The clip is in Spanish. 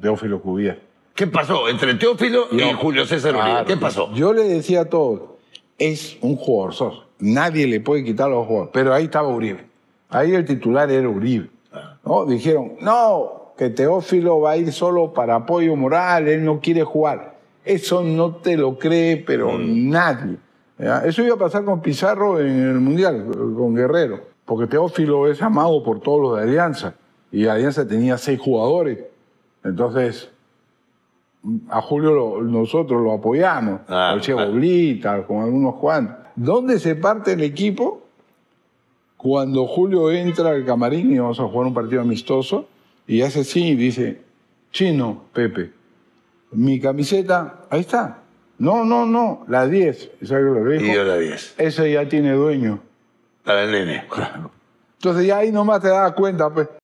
Teófilo Cubía. ¿Qué pasó entre Teófilo y Julio César Uribe? ¿Qué pasó? Yo le decía a todos, es un jugador sos. Nadie le puede quitar los jugadores. Pero ahí estaba Uribe. Ahí el titular era Uribe. Ah. ¿no? Dijeron, no, que Teófilo va a ir solo para apoyo moral, él no quiere jugar. Eso no te lo cree, pero mm. nadie. Eso iba a pasar con Pizarro en el Mundial, con Guerrero, porque Teófilo es amado por todos los de Alianza. Y Alianza tenía seis jugadores entonces, a Julio nosotros lo apoyamos, ah, Che Boblita, con algunos cuantos. ¿Dónde se parte el equipo? Cuando Julio entra al camarín y vamos a jugar un partido amistoso, y hace así y dice, chino, Pepe, mi camiseta, ahí está. No, no, no, la 10. lo Y Esa ya tiene dueño. Para el nene. Claro. Entonces ya ahí nomás te das cuenta, pues.